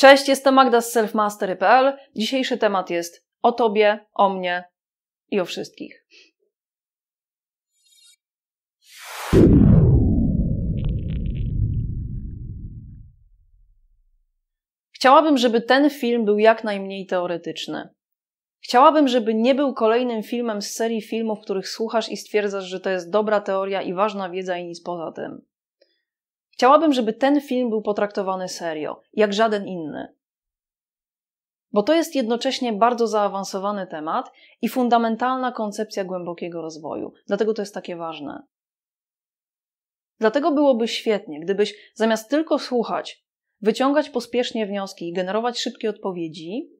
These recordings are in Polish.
Cześć, jestem Magda z selfmastery.pl. Dzisiejszy temat jest o tobie, o mnie i o wszystkich. Chciałabym, żeby ten film był jak najmniej teoretyczny. Chciałabym, żeby nie był kolejnym filmem z serii filmów, których słuchasz i stwierdzasz, że to jest dobra teoria i ważna wiedza i nic poza tym. Chciałabym, żeby ten film był potraktowany serio, jak żaden inny. Bo to jest jednocześnie bardzo zaawansowany temat i fundamentalna koncepcja głębokiego rozwoju. Dlatego to jest takie ważne. Dlatego byłoby świetnie, gdybyś zamiast tylko słuchać, wyciągać pospiesznie wnioski i generować szybkie odpowiedzi,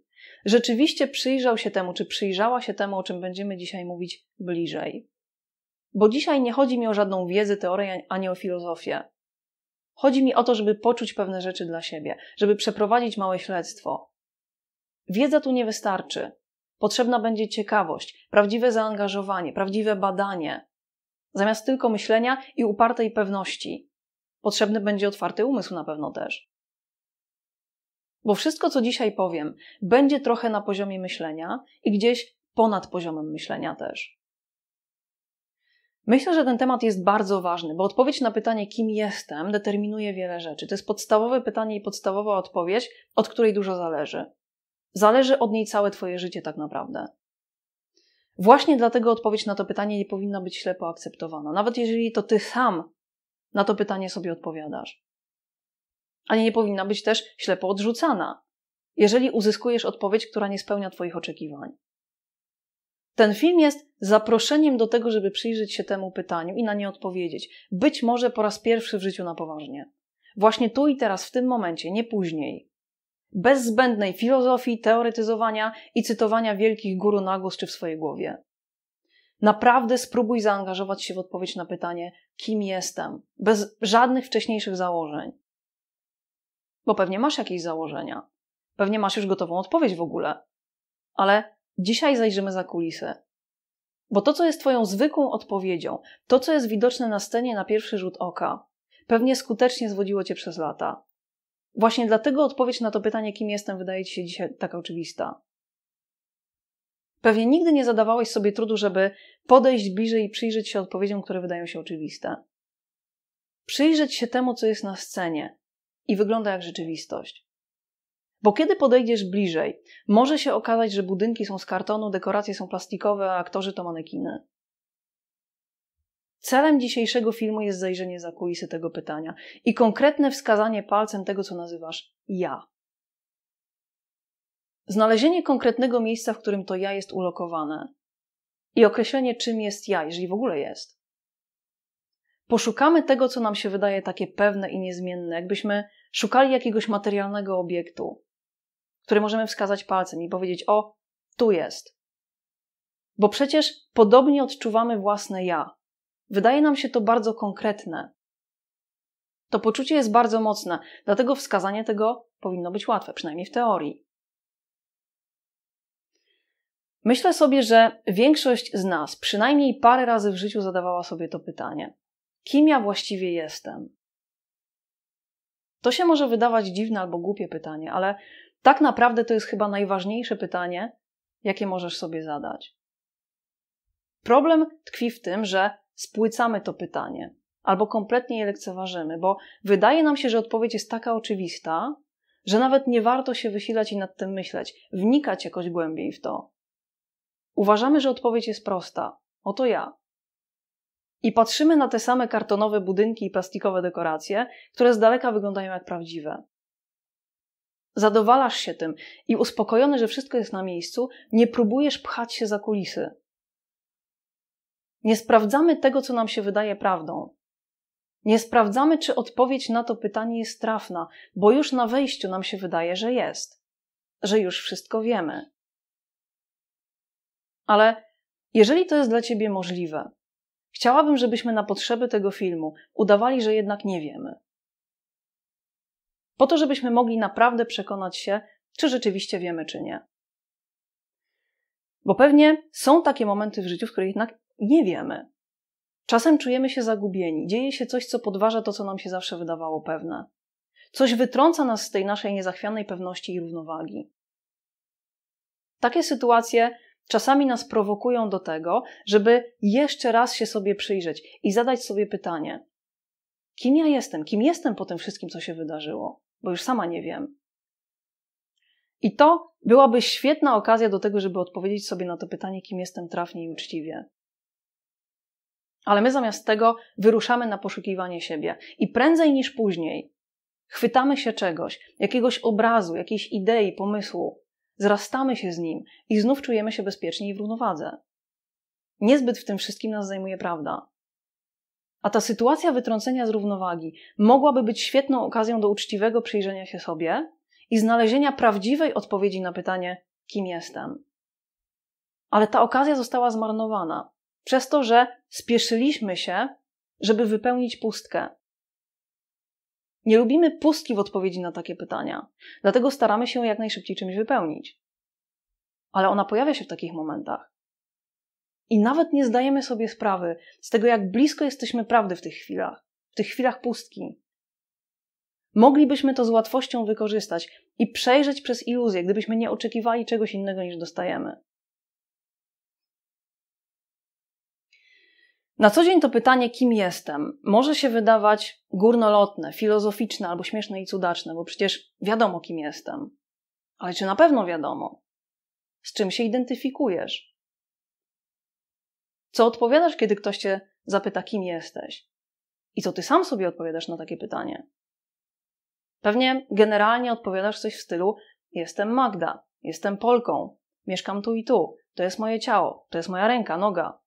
rzeczywiście przyjrzał się temu, czy przyjrzała się temu, o czym będziemy dzisiaj mówić bliżej. Bo dzisiaj nie chodzi mi o żadną wiedzę, teorię ani o filozofię. Chodzi mi o to, żeby poczuć pewne rzeczy dla siebie, żeby przeprowadzić małe śledztwo. Wiedza tu nie wystarczy. Potrzebna będzie ciekawość, prawdziwe zaangażowanie, prawdziwe badanie. Zamiast tylko myślenia i upartej pewności, potrzebny będzie otwarty umysł na pewno też. Bo wszystko, co dzisiaj powiem, będzie trochę na poziomie myślenia i gdzieś ponad poziomem myślenia też. Myślę, że ten temat jest bardzo ważny, bo odpowiedź na pytanie, kim jestem, determinuje wiele rzeczy. To jest podstawowe pytanie i podstawowa odpowiedź, od której dużo zależy. Zależy od niej całe Twoje życie, tak naprawdę. Właśnie dlatego odpowiedź na to pytanie nie powinna być ślepo akceptowana, nawet jeżeli to Ty sam na to pytanie sobie odpowiadasz. Ale nie powinna być też ślepo odrzucana, jeżeli uzyskujesz odpowiedź, która nie spełnia Twoich oczekiwań. Ten film jest zaproszeniem do tego, żeby przyjrzeć się temu pytaniu i na nie odpowiedzieć. Być może po raz pierwszy w życiu na poważnie. Właśnie tu i teraz, w tym momencie, nie później. Bez zbędnej filozofii, teoretyzowania i cytowania wielkich guru na głos czy w swojej głowie. Naprawdę spróbuj zaangażować się w odpowiedź na pytanie, kim jestem, bez żadnych wcześniejszych założeń. Bo pewnie masz jakieś założenia, pewnie masz już gotową odpowiedź w ogóle, ale Dzisiaj zajrzymy za kulisy. Bo to, co jest Twoją zwykłą odpowiedzią, to, co jest widoczne na scenie na pierwszy rzut oka, pewnie skutecznie zwodziło Cię przez lata. Właśnie dlatego odpowiedź na to pytanie, kim jestem, wydaje Ci się dzisiaj taka oczywista. Pewnie nigdy nie zadawałeś sobie trudu, żeby podejść bliżej i przyjrzeć się odpowiedziom, które wydają się oczywiste. Przyjrzeć się temu, co jest na scenie i wygląda jak rzeczywistość. Bo kiedy podejdziesz bliżej, może się okazać, że budynki są z kartonu, dekoracje są plastikowe, a aktorzy to manekiny. Celem dzisiejszego filmu jest zajrzenie za kulisy tego pytania i konkretne wskazanie palcem tego, co nazywasz ja. Znalezienie konkretnego miejsca, w którym to ja jest ulokowane i określenie, czym jest ja, jeżeli w ogóle jest. Poszukamy tego, co nam się wydaje takie pewne i niezmienne, jakbyśmy szukali jakiegoś materialnego obiektu, który możemy wskazać palcem i powiedzieć: O, tu jest. Bo przecież podobnie odczuwamy własne ja. Wydaje nam się to bardzo konkretne. To poczucie jest bardzo mocne, dlatego wskazanie tego powinno być łatwe, przynajmniej w teorii. Myślę sobie, że większość z nas przynajmniej parę razy w życiu zadawała sobie to pytanie: kim ja właściwie jestem? To się może wydawać dziwne albo głupie pytanie, ale tak naprawdę to jest chyba najważniejsze pytanie, jakie możesz sobie zadać. Problem tkwi w tym, że spłycamy to pytanie albo kompletnie je lekceważymy, bo wydaje nam się, że odpowiedź jest taka oczywista, że nawet nie warto się wysilać i nad tym myśleć, wnikać jakoś głębiej w to. Uważamy, że odpowiedź jest prosta. Oto ja. I patrzymy na te same kartonowe budynki i plastikowe dekoracje, które z daleka wyglądają jak prawdziwe zadowalasz się tym i uspokojony, że wszystko jest na miejscu, nie próbujesz pchać się za kulisy. Nie sprawdzamy tego, co nam się wydaje prawdą. Nie sprawdzamy, czy odpowiedź na to pytanie jest trafna, bo już na wejściu nam się wydaje, że jest, że już wszystko wiemy. Ale jeżeli to jest dla Ciebie możliwe, chciałabym, żebyśmy na potrzeby tego filmu udawali, że jednak nie wiemy po to, żebyśmy mogli naprawdę przekonać się, czy rzeczywiście wiemy, czy nie. Bo pewnie są takie momenty w życiu, w których jednak nie wiemy. Czasem czujemy się zagubieni, dzieje się coś, co podważa to, co nam się zawsze wydawało pewne. Coś wytrąca nas z tej naszej niezachwianej pewności i równowagi. Takie sytuacje czasami nas prowokują do tego, żeby jeszcze raz się sobie przyjrzeć i zadać sobie pytanie: kim ja jestem? Kim jestem po tym wszystkim, co się wydarzyło? bo już sama nie wiem. I to byłaby świetna okazja do tego, żeby odpowiedzieć sobie na to pytanie, kim jestem trafnie i uczciwie. Ale my zamiast tego wyruszamy na poszukiwanie siebie i prędzej niż później chwytamy się czegoś, jakiegoś obrazu, jakiejś idei, pomysłu, zrastamy się z nim i znów czujemy się bezpiecznie i w równowadze. Niezbyt w tym wszystkim nas zajmuje prawda. A ta sytuacja wytrącenia z równowagi mogłaby być świetną okazją do uczciwego przyjrzenia się sobie i znalezienia prawdziwej odpowiedzi na pytanie, kim jestem. Ale ta okazja została zmarnowana przez to, że spieszyliśmy się, żeby wypełnić pustkę. Nie lubimy pustki w odpowiedzi na takie pytania, dlatego staramy się jak najszybciej czymś wypełnić. Ale ona pojawia się w takich momentach. I nawet nie zdajemy sobie sprawy z tego, jak blisko jesteśmy prawdy w tych chwilach, w tych chwilach pustki. Moglibyśmy to z łatwością wykorzystać i przejrzeć przez iluzję, gdybyśmy nie oczekiwali czegoś innego niż dostajemy. Na co dzień to pytanie, kim jestem, może się wydawać górnolotne, filozoficzne albo śmieszne i cudaczne, bo przecież wiadomo, kim jestem. Ale czy na pewno wiadomo? Z czym się identyfikujesz? Co odpowiadasz, kiedy ktoś cię zapyta, kim jesteś? I co ty sam sobie odpowiadasz na takie pytanie? Pewnie generalnie odpowiadasz coś w stylu: Jestem Magda, jestem Polką, mieszkam tu i tu, to jest moje ciało, to jest moja ręka, noga.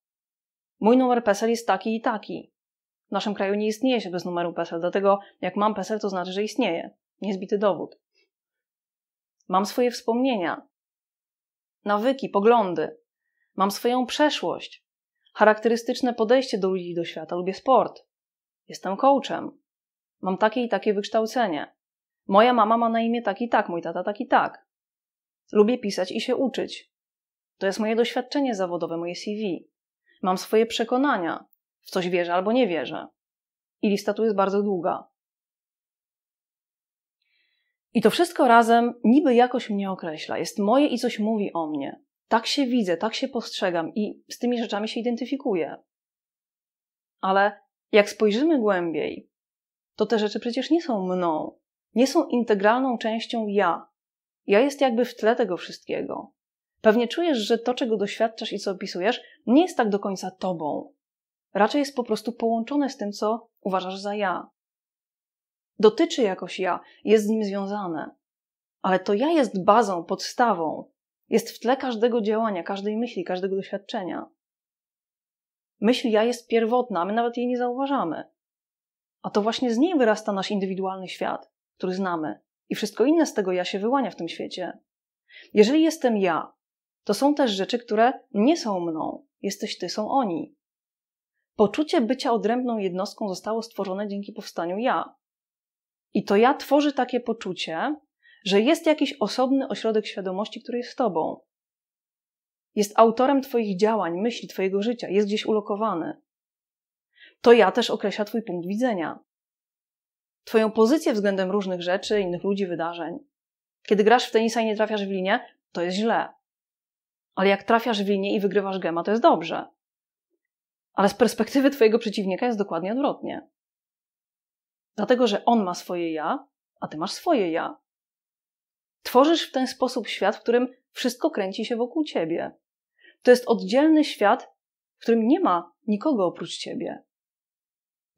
Mój numer PESEL jest taki i taki. W naszym kraju nie istnieje się bez numeru PESEL, dlatego jak mam PESEL, to znaczy, że istnieje. Niezbity dowód. Mam swoje wspomnienia, nawyki, poglądy. Mam swoją przeszłość charakterystyczne podejście do ludzi i do świata. Lubię sport. Jestem coachem. Mam takie i takie wykształcenie. Moja mama ma na imię tak i tak, mój tata tak i tak. Lubię pisać i się uczyć. To jest moje doświadczenie zawodowe, moje CV. Mam swoje przekonania. W coś wierzę albo nie wierzę. I lista tu jest bardzo długa. I to wszystko razem niby jakoś mnie określa, jest moje i coś mówi o mnie tak się widzę, tak się postrzegam i z tymi rzeczami się identyfikuję. Ale jak spojrzymy głębiej, to te rzeczy przecież nie są mną, nie są integralną częścią ja. Ja jest jakby w tle tego wszystkiego. Pewnie czujesz, że to, czego doświadczasz i co opisujesz, nie jest tak do końca tobą. Raczej jest po prostu połączone z tym, co uważasz za ja. Dotyczy jakoś ja, jest z nim związane. Ale to ja jest bazą, podstawą, jest w tle każdego działania, każdej myśli, każdego doświadczenia. Myśl ja jest pierwotna, my nawet jej nie zauważamy. A to właśnie z niej wyrasta nasz indywidualny świat, który znamy, i wszystko inne z tego ja się wyłania w tym świecie. Jeżeli jestem ja, to są też rzeczy, które nie są mną, jesteś ty, są oni. Poczucie bycia odrębną jednostką zostało stworzone dzięki powstaniu ja. I to ja tworzy takie poczucie, że jest jakiś osobny ośrodek świadomości, który jest z tobą. Jest autorem twoich działań, myśli, twojego życia, jest gdzieś ulokowany. To ja też określa twój punkt widzenia. Twoją pozycję względem różnych rzeczy, innych ludzi, wydarzeń. Kiedy grasz w tenisa i nie trafiasz w linię, to jest źle. Ale jak trafiasz w linię i wygrywasz gema, to jest dobrze. Ale z perspektywy twojego przeciwnika jest dokładnie odwrotnie. Dlatego, że on ma swoje ja, a ty masz swoje ja. Tworzysz w ten sposób świat, w którym wszystko kręci się wokół ciebie. To jest oddzielny świat, w którym nie ma nikogo oprócz ciebie.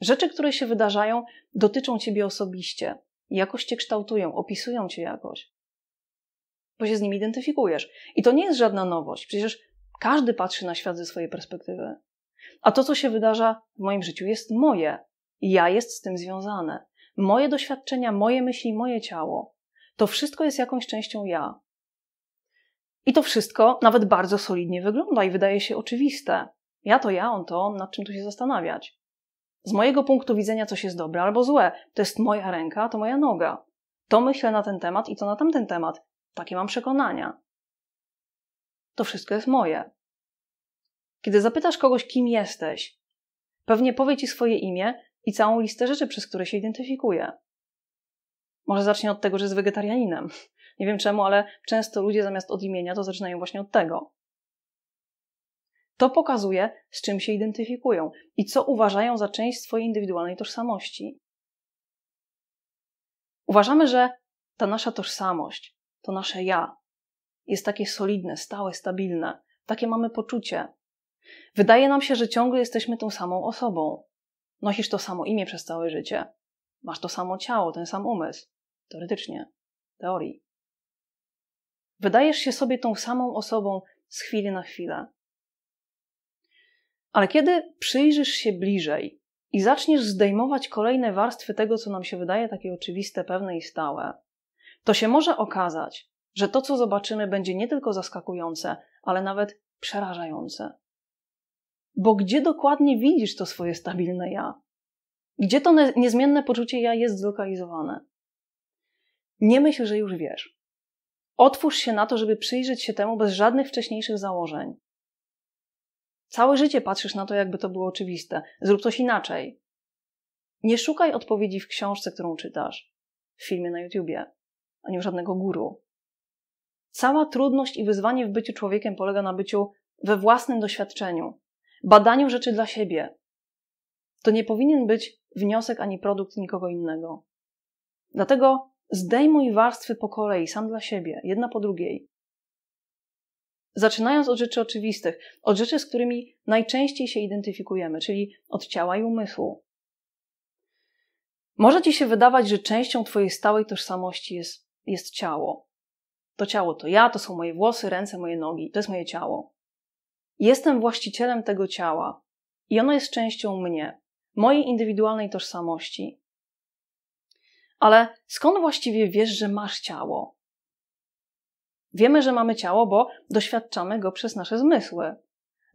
Rzeczy, które się wydarzają, dotyczą ciebie osobiście, jakoś cię kształtują, opisują cię jakoś, bo się z nimi identyfikujesz. I to nie jest żadna nowość, przecież każdy patrzy na świat ze swojej perspektywy. A to, co się wydarza w moim życiu, jest moje. Ja jest z tym związane. Moje doświadczenia, moje myśli, moje ciało. To wszystko jest jakąś częścią ja. I to wszystko nawet bardzo solidnie wygląda i wydaje się oczywiste. Ja to ja, on to nad czym tu się zastanawiać. Z mojego punktu widzenia coś jest dobre albo złe. To jest moja ręka, to moja noga. To myślę na ten temat i to na tamten temat. Takie mam przekonania. To wszystko jest moje. Kiedy zapytasz kogoś, kim jesteś, pewnie powie ci swoje imię i całą listę rzeczy, przez które się identyfikuje. Może zacznie od tego, że jest wegetarianinem. Nie wiem czemu, ale często ludzie zamiast od imienia to zaczynają właśnie od tego. To pokazuje, z czym się identyfikują i co uważają za część swojej indywidualnej tożsamości. Uważamy, że ta nasza tożsamość, to nasze ja, jest takie solidne, stałe, stabilne, takie mamy poczucie. Wydaje nam się, że ciągle jesteśmy tą samą osobą. Nosisz to samo imię przez całe życie. Masz to samo ciało, ten sam umysł. Teoretycznie, teorii. Wydajesz się sobie tą samą osobą z chwili na chwilę. Ale kiedy przyjrzysz się bliżej i zaczniesz zdejmować kolejne warstwy tego, co nam się wydaje takie oczywiste, pewne i stałe, to się może okazać, że to, co zobaczymy, będzie nie tylko zaskakujące, ale nawet przerażające. Bo gdzie dokładnie widzisz to swoje stabilne ja? Gdzie to niezmienne poczucie ja jest zlokalizowane? Nie myśl, że już wiesz. Otwórz się na to, żeby przyjrzeć się temu bez żadnych wcześniejszych założeń. Całe życie patrzysz na to, jakby to było oczywiste. Zrób coś inaczej. Nie szukaj odpowiedzi w książce, którą czytasz, w filmie na YouTubie, ani u żadnego guru. Cała trudność i wyzwanie w byciu człowiekiem polega na byciu we własnym doświadczeniu, badaniu rzeczy dla siebie. To nie powinien być wniosek ani produkt nikogo innego. Dlatego zdejmuj warstwy po kolei, sam dla siebie, jedna po drugiej. Zaczynając od rzeczy oczywistych, od rzeczy, z którymi najczęściej się identyfikujemy, czyli od ciała i umysłu. Może ci się wydawać, że częścią twojej stałej tożsamości jest, jest ciało. To ciało to ja, to są moje włosy, ręce, moje nogi, to jest moje ciało. Jestem właścicielem tego ciała i ono jest częścią mnie mojej indywidualnej tożsamości. Ale skąd właściwie wiesz, że masz ciało? Wiemy, że mamy ciało, bo doświadczamy go przez nasze zmysły.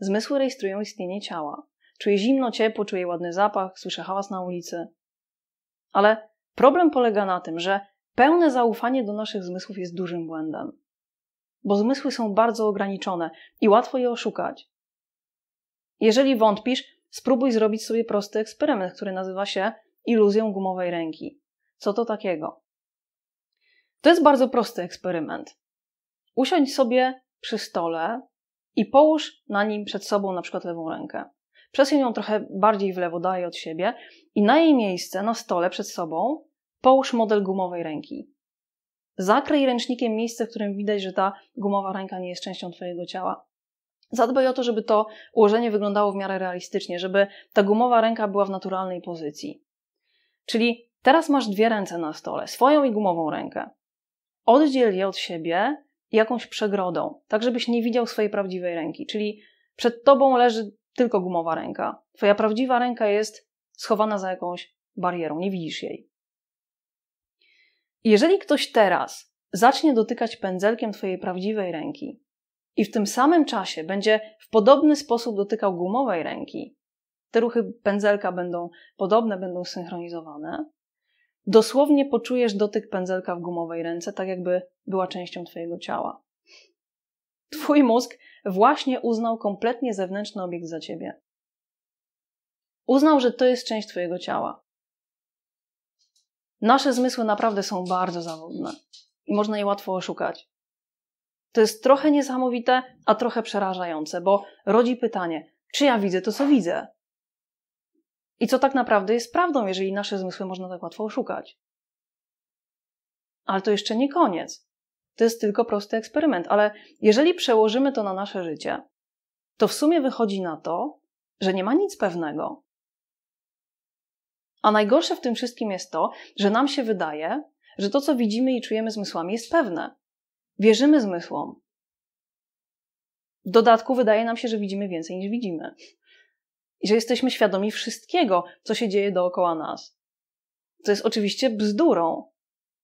Zmysły rejestrują istnienie ciała. Czuję zimno, ciepło, czuję ładny zapach, słyszę hałas na ulicy. Ale problem polega na tym, że pełne zaufanie do naszych zmysłów jest dużym błędem. Bo zmysły są bardzo ograniczone i łatwo je oszukać. Jeżeli wątpisz, Spróbuj zrobić sobie prosty eksperyment, który nazywa się iluzją gumowej ręki. Co to takiego? To jest bardzo prosty eksperyment. Usiądź sobie przy stole i połóż na nim przed sobą na przykład lewą rękę. Przesuń ją trochę bardziej w lewo, dalej od siebie i na jej miejsce, na stole przed sobą, połóż model gumowej ręki. Zakryj ręcznikiem miejsce, w którym widać, że ta gumowa ręka nie jest częścią Twojego ciała. Zadbaj o to, żeby to ułożenie wyglądało w miarę realistycznie, żeby ta gumowa ręka była w naturalnej pozycji. Czyli teraz masz dwie ręce na stole, swoją i gumową rękę. Oddziel je od siebie jakąś przegrodą, tak żebyś nie widział swojej prawdziwej ręki. Czyli przed tobą leży tylko gumowa ręka. Twoja prawdziwa ręka jest schowana za jakąś barierą, nie widzisz jej. Jeżeli ktoś teraz zacznie dotykać pędzelkiem twojej prawdziwej ręki, i w tym samym czasie będzie w podobny sposób dotykał gumowej ręki, te ruchy pędzelka będą podobne, będą synchronizowane, dosłownie poczujesz dotyk pędzelka w gumowej ręce, tak jakby była częścią Twojego ciała. Twój mózg właśnie uznał kompletnie zewnętrzny obiekt za Ciebie. Uznał, że to jest część Twojego ciała. Nasze zmysły naprawdę są bardzo zawodne i można je łatwo oszukać. To jest trochę niesamowite, a trochę przerażające, bo rodzi pytanie, czy ja widzę to, co widzę? I co tak naprawdę jest prawdą, jeżeli nasze zmysły można tak łatwo oszukać? Ale to jeszcze nie koniec. To jest tylko prosty eksperyment, ale jeżeli przełożymy to na nasze życie, to w sumie wychodzi na to, że nie ma nic pewnego. A najgorsze w tym wszystkim jest to, że nam się wydaje, że to, co widzimy i czujemy zmysłami, jest pewne. Wierzymy zmysłom. W dodatku wydaje nam się, że widzimy więcej niż widzimy. I że jesteśmy świadomi wszystkiego, co się dzieje dookoła nas. Co jest oczywiście bzdurą.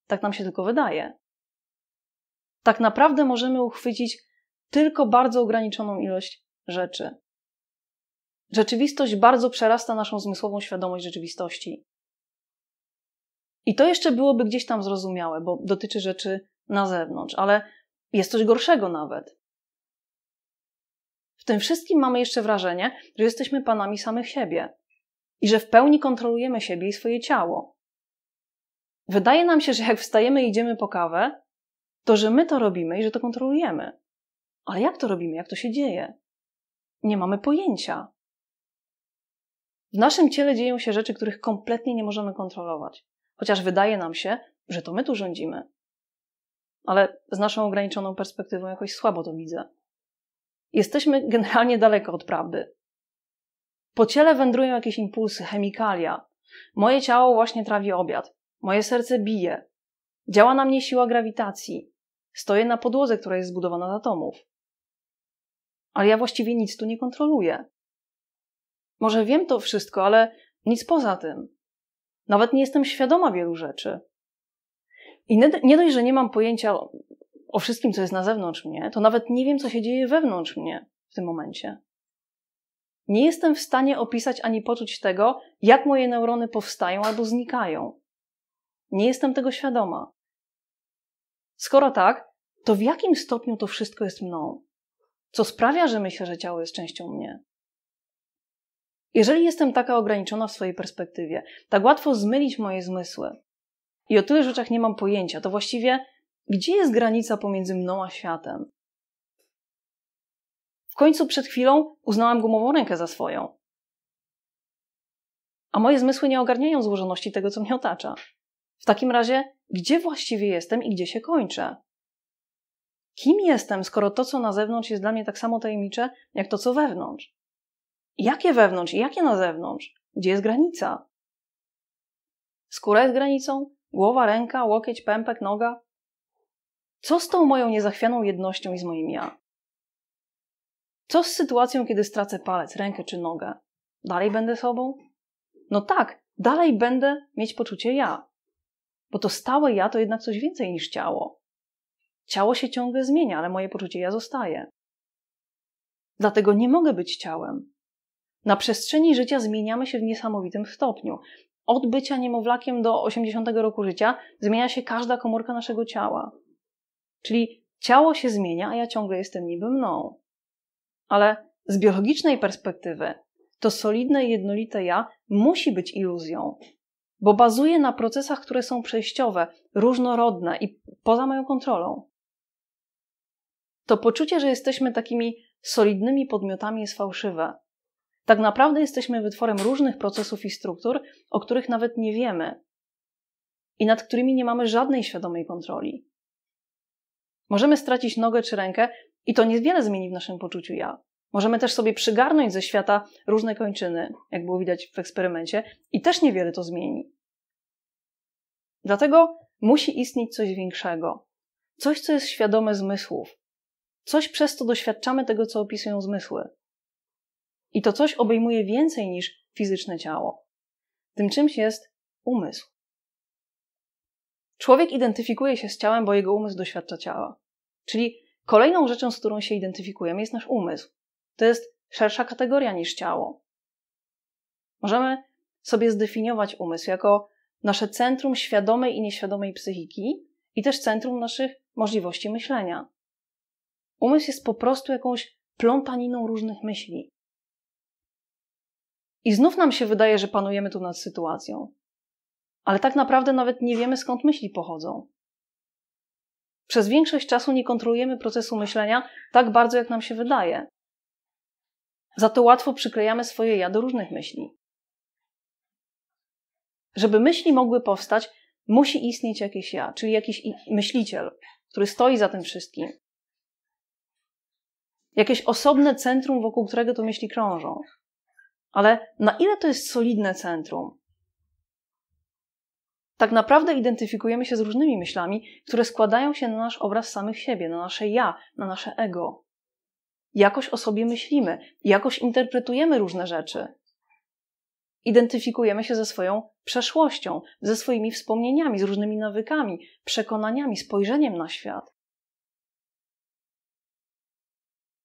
Tak nam się tylko wydaje. Tak naprawdę możemy uchwycić tylko bardzo ograniczoną ilość rzeczy. Rzeczywistość bardzo przerasta naszą zmysłową świadomość rzeczywistości. I to jeszcze byłoby gdzieś tam zrozumiałe, bo dotyczy rzeczy na zewnątrz, ale jest coś gorszego nawet. W tym wszystkim mamy jeszcze wrażenie, że jesteśmy panami samych siebie i że w pełni kontrolujemy siebie i swoje ciało. Wydaje nam się, że jak wstajemy i idziemy po kawę, to że my to robimy i że to kontrolujemy. Ale jak to robimy, jak to się dzieje? Nie mamy pojęcia. W naszym ciele dzieją się rzeczy, których kompletnie nie możemy kontrolować, chociaż wydaje nam się, że to my tu rządzimy ale z naszą ograniczoną perspektywą jakoś słabo to widzę. Jesteśmy generalnie daleko od prawdy. Po ciele wędrują jakieś impulsy, chemikalia. Moje ciało właśnie trawi obiad. Moje serce bije. Działa na mnie siła grawitacji. Stoję na podłodze, która jest zbudowana z atomów. Ale ja właściwie nic tu nie kontroluję. Może wiem to wszystko, ale nic poza tym. Nawet nie jestem świadoma wielu rzeczy. I nie dość, że nie mam pojęcia o wszystkim, co jest na zewnątrz mnie, to nawet nie wiem, co się dzieje wewnątrz mnie w tym momencie. Nie jestem w stanie opisać ani poczuć tego, jak moje neurony powstają albo znikają. Nie jestem tego świadoma. Skoro tak, to w jakim stopniu to wszystko jest mną? Co sprawia, że myślę, że ciało jest częścią mnie? Jeżeli jestem taka ograniczona w swojej perspektywie, tak łatwo zmylić moje zmysły, i o tylu rzeczach nie mam pojęcia. To właściwie, gdzie jest granica pomiędzy mną a światem? W końcu przed chwilą uznałam gumową rękę za swoją. A moje zmysły nie ogarniają złożoności tego, co mnie otacza. W takim razie, gdzie właściwie jestem i gdzie się kończę? Kim jestem, skoro to, co na zewnątrz jest dla mnie tak samo tajemnicze, jak to, co wewnątrz? Jakie wewnątrz i jakie na zewnątrz? Gdzie jest granica? Skóra jest granicą, Głowa, ręka, łokieć, pępek, noga. Co z tą moją niezachwianą jednością i z moim ja? Co z sytuacją, kiedy stracę palec, rękę czy nogę? Dalej będę sobą? No tak, dalej będę mieć poczucie ja. Bo to stałe ja to jednak coś więcej niż ciało. Ciało się ciągle zmienia, ale moje poczucie ja zostaje. Dlatego nie mogę być ciałem. Na przestrzeni życia zmieniamy się w niesamowitym stopniu. Od bycia niemowlakiem do 80 roku życia zmienia się każda komórka naszego ciała. Czyli ciało się zmienia, a ja ciągle jestem niby mną. Ale z biologicznej perspektywy to solidne, jednolite ja musi być iluzją, bo bazuje na procesach, które są przejściowe, różnorodne i poza moją kontrolą. To poczucie, że jesteśmy takimi solidnymi podmiotami jest fałszywe, tak naprawdę jesteśmy wytworem różnych procesów i struktur, o których nawet nie wiemy i nad którymi nie mamy żadnej świadomej kontroli. Możemy stracić nogę czy rękę i to niewiele zmieni w naszym poczuciu ja. Możemy też sobie przygarnąć ze świata różne kończyny, jak było widać w eksperymencie, i też niewiele to zmieni. Dlatego musi istnieć coś większego, coś, co jest świadome zmysłów, coś przez co doświadczamy tego, co opisują zmysły. I to coś obejmuje więcej niż fizyczne ciało. Tym czymś jest umysł. Człowiek identyfikuje się z ciałem, bo jego umysł doświadcza ciała. Czyli kolejną rzeczą, z którą się identyfikujemy, jest nasz umysł. To jest szersza kategoria niż ciało. Możemy sobie zdefiniować umysł jako nasze centrum świadomej i nieświadomej psychiki i też centrum naszych możliwości myślenia. Umysł jest po prostu jakąś plątaniną różnych myśli. I znów nam się wydaje, że panujemy tu nad sytuacją. Ale tak naprawdę nawet nie wiemy, skąd myśli pochodzą. Przez większość czasu nie kontrolujemy procesu myślenia tak bardzo, jak nam się wydaje. Za to łatwo przyklejamy swoje ja do różnych myśli. Żeby myśli mogły powstać, musi istnieć jakieś ja, czyli jakiś myśliciel, który stoi za tym wszystkim. Jakieś osobne centrum, wokół którego te myśli krążą. Ale na ile to jest solidne centrum? Tak naprawdę identyfikujemy się z różnymi myślami, które składają się na nasz obraz samych siebie, na nasze ja, na nasze ego. Jakoś o sobie myślimy, jakoś interpretujemy różne rzeczy. Identyfikujemy się ze swoją przeszłością, ze swoimi wspomnieniami, z różnymi nawykami, przekonaniami, spojrzeniem na świat.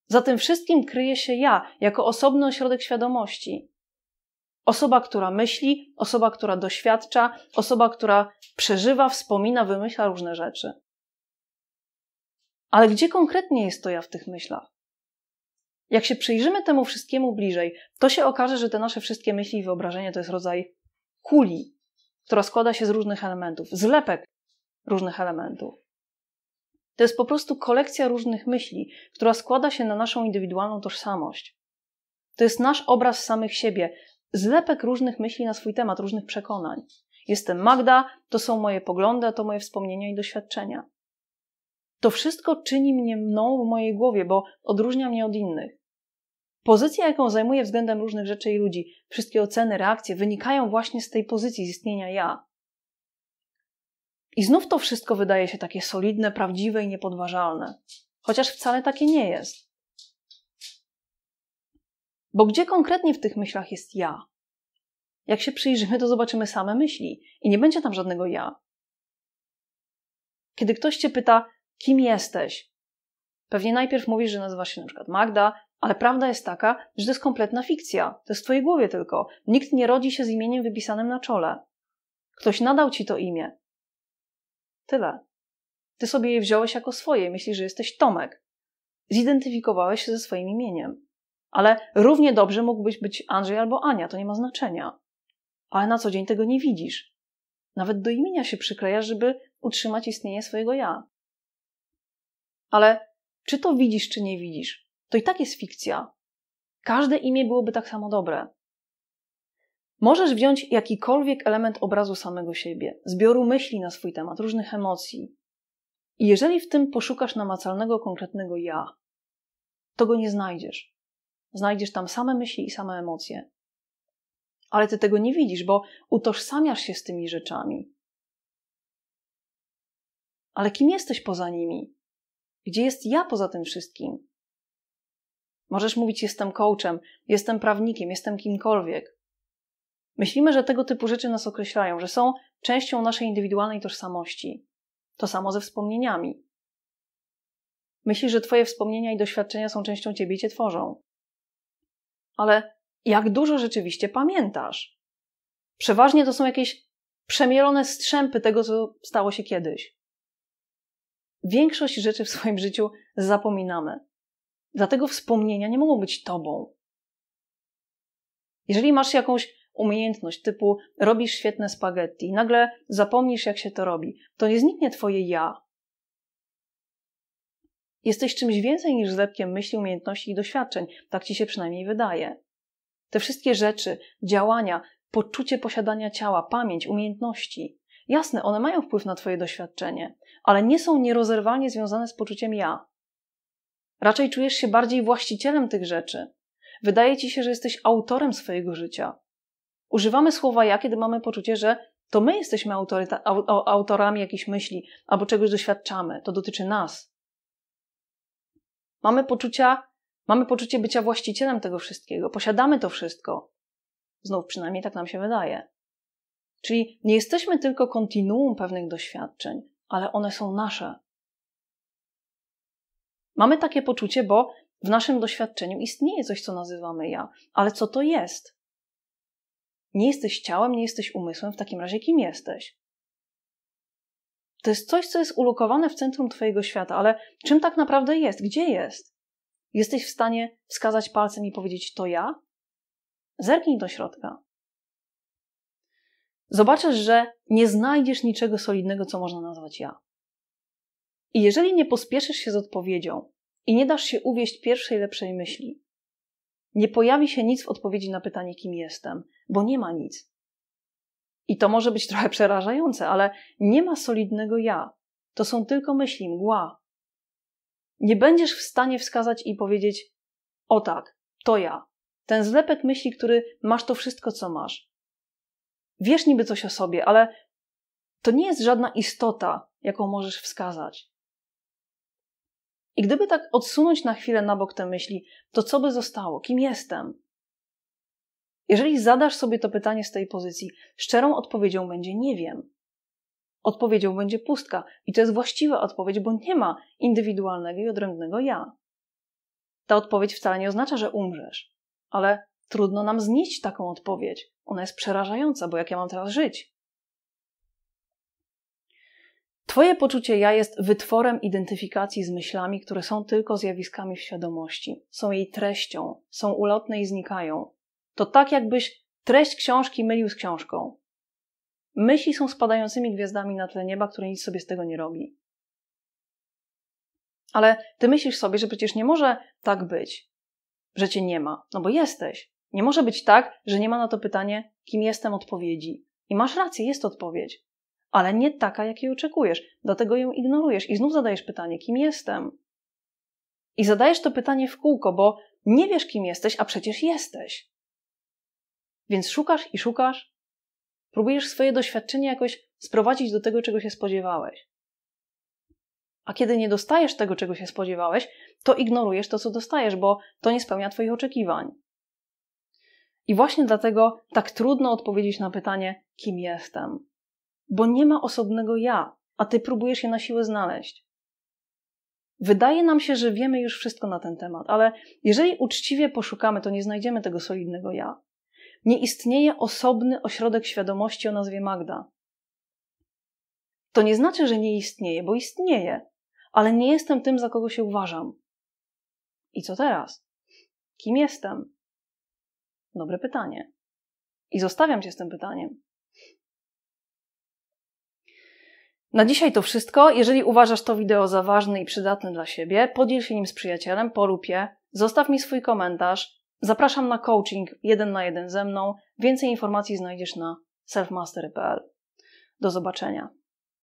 Za tym wszystkim kryje się ja, jako osobny ośrodek świadomości. Osoba, która myśli, osoba, która doświadcza, osoba, która przeżywa, wspomina, wymyśla różne rzeczy. Ale gdzie konkretnie jest to ja w tych myślach? Jak się przyjrzymy temu wszystkiemu bliżej, to się okaże, że te nasze wszystkie myśli i wyobrażenie to jest rodzaj kuli, która składa się z różnych elementów, zlepek różnych elementów. To jest po prostu kolekcja różnych myśli, która składa się na naszą indywidualną tożsamość. To jest nasz obraz samych siebie, zlepek różnych myśli na swój temat, różnych przekonań. Jestem Magda, to są moje poglądy, a to moje wspomnienia i doświadczenia. To wszystko czyni mnie mną w mojej głowie, bo odróżnia mnie od innych. Pozycja, jaką zajmuję względem różnych rzeczy i ludzi, wszystkie oceny, reakcje wynikają właśnie z tej pozycji z istnienia ja. I znów to wszystko wydaje się takie solidne, prawdziwe i niepodważalne, chociaż wcale takie nie jest. Bo gdzie konkretnie w tych myślach jest ja? Jak się przyjrzymy, to zobaczymy same myśli i nie będzie tam żadnego ja. Kiedy ktoś cię pyta, kim jesteś, pewnie najpierw mówisz, że nazywasz się na przykład Magda, ale prawda jest taka, że to jest kompletna fikcja. To jest w twojej głowie tylko. Nikt nie rodzi się z imieniem wypisanym na czole. Ktoś nadał ci to imię, Tyle. Ty sobie je wziąłeś jako swoje, myślisz, że jesteś Tomek. Zidentyfikowałeś się ze swoim imieniem. Ale równie dobrze mógłbyś być Andrzej albo Ania, to nie ma znaczenia. Ale na co dzień tego nie widzisz. Nawet do imienia się przyklejasz, żeby utrzymać istnienie swojego ja. Ale czy to widzisz, czy nie widzisz, to i tak jest fikcja. Każde imię byłoby tak samo dobre. Możesz wziąć jakikolwiek element obrazu samego siebie, zbioru myśli na swój temat, różnych emocji. I jeżeli w tym poszukasz namacalnego, konkretnego ja, to go nie znajdziesz. Znajdziesz tam same myśli i same emocje. Ale ty tego nie widzisz, bo utożsamiasz się z tymi rzeczami. Ale kim jesteś poza nimi? Gdzie jest ja poza tym wszystkim? Możesz mówić: Jestem coachem, jestem prawnikiem, jestem kimkolwiek. Myślimy, że tego typu rzeczy nas określają, że są częścią naszej indywidualnej tożsamości. To samo ze wspomnieniami. Myślisz, że Twoje wspomnienia i doświadczenia są częścią Ciebie i Cię tworzą. Ale jak dużo rzeczywiście pamiętasz? Przeważnie to są jakieś przemielone strzępy tego, co stało się kiedyś. Większość rzeczy w swoim życiu zapominamy. Dlatego wspomnienia nie mogą być Tobą. Jeżeli masz jakąś umiejętność typu robisz świetne spaghetti i nagle zapomnisz, jak się to robi, to nie zniknie twoje ja. Jesteś czymś więcej niż zlepkiem myśli, umiejętności i doświadczeń, tak ci się przynajmniej wydaje. Te wszystkie rzeczy, działania, poczucie posiadania ciała, pamięć, umiejętności, jasne, one mają wpływ na twoje doświadczenie, ale nie są nierozerwalnie związane z poczuciem ja. Raczej czujesz się bardziej właścicielem tych rzeczy. Wydaje ci się, że jesteś autorem swojego życia, Używamy słowa ja, kiedy mamy poczucie, że to my jesteśmy autoryta- autorami jakichś myśli albo czegoś doświadczamy. To dotyczy nas. Mamy poczucia, mamy poczucie bycia właścicielem tego wszystkiego. Posiadamy to wszystko. Znów przynajmniej tak nam się wydaje. Czyli nie jesteśmy tylko kontinuum pewnych doświadczeń, ale one są nasze. Mamy takie poczucie, bo w naszym doświadczeniu istnieje coś, co nazywamy ja, ale co to jest? Nie jesteś ciałem, nie jesteś umysłem, w takim razie kim jesteś? To jest coś, co jest ulokowane w centrum Twojego świata, ale czym tak naprawdę jest? Gdzie jest? Jesteś w stanie wskazać palcem i powiedzieć: To ja? Zerknij do środka. Zobaczysz, że nie znajdziesz niczego solidnego, co można nazwać ja. I jeżeli nie pospieszysz się z odpowiedzią i nie dasz się uwieść pierwszej lepszej myśli, nie pojawi się nic w odpowiedzi na pytanie, kim jestem, bo nie ma nic. I to może być trochę przerażające, ale nie ma solidnego ja. To są tylko myśli, mgła. Nie będziesz w stanie wskazać i powiedzieć: O tak, to ja. Ten zlepek myśli, który masz to wszystko, co masz. Wiesz niby coś o sobie, ale to nie jest żadna istota, jaką możesz wskazać. I gdyby tak odsunąć na chwilę na bok te myśli, to co by zostało? Kim jestem? Jeżeli zadasz sobie to pytanie z tej pozycji, szczerą odpowiedzią będzie nie wiem. Odpowiedzią będzie pustka i to jest właściwa odpowiedź, bo nie ma indywidualnego i odrębnego ja. Ta odpowiedź wcale nie oznacza, że umrzesz, ale trudno nam znieść taką odpowiedź. Ona jest przerażająca, bo jak ja mam teraz żyć? Twoje poczucie ja jest wytworem identyfikacji z myślami, które są tylko zjawiskami w świadomości, są jej treścią, są ulotne i znikają. To tak, jakbyś treść książki mylił z książką. Myśli są spadającymi gwiazdami na tle nieba, które nic sobie z tego nie robi. Ale ty myślisz sobie, że przecież nie może tak być, że cię nie ma, no bo jesteś. Nie może być tak, że nie ma na to pytanie, kim jestem, odpowiedzi. I masz rację, jest odpowiedź ale nie taka, jakiej oczekujesz. Dlatego ją ignorujesz i znów zadajesz pytanie, kim jestem. I zadajesz to pytanie w kółko, bo nie wiesz, kim jesteś, a przecież jesteś. Więc szukasz i szukasz, próbujesz swoje doświadczenie jakoś sprowadzić do tego, czego się spodziewałeś. A kiedy nie dostajesz tego, czego się spodziewałeś, to ignorujesz to, co dostajesz, bo to nie spełnia Twoich oczekiwań. I właśnie dlatego tak trudno odpowiedzieć na pytanie, kim jestem bo nie ma osobnego ja, a ty próbujesz je na siłę znaleźć. Wydaje nam się, że wiemy już wszystko na ten temat, ale jeżeli uczciwie poszukamy, to nie znajdziemy tego solidnego ja. Nie istnieje osobny ośrodek świadomości o nazwie Magda. To nie znaczy, że nie istnieje, bo istnieje, ale nie jestem tym, za kogo się uważam. I co teraz? Kim jestem? Dobre pytanie. I zostawiam cię z tym pytaniem. Na dzisiaj to wszystko. Jeżeli uważasz to wideo za ważne i przydatne dla siebie, podziel się nim z przyjacielem, polub je, zostaw mi swój komentarz. Zapraszam na coaching jeden na jeden ze mną. Więcej informacji znajdziesz na selfmastery.pl. Do zobaczenia.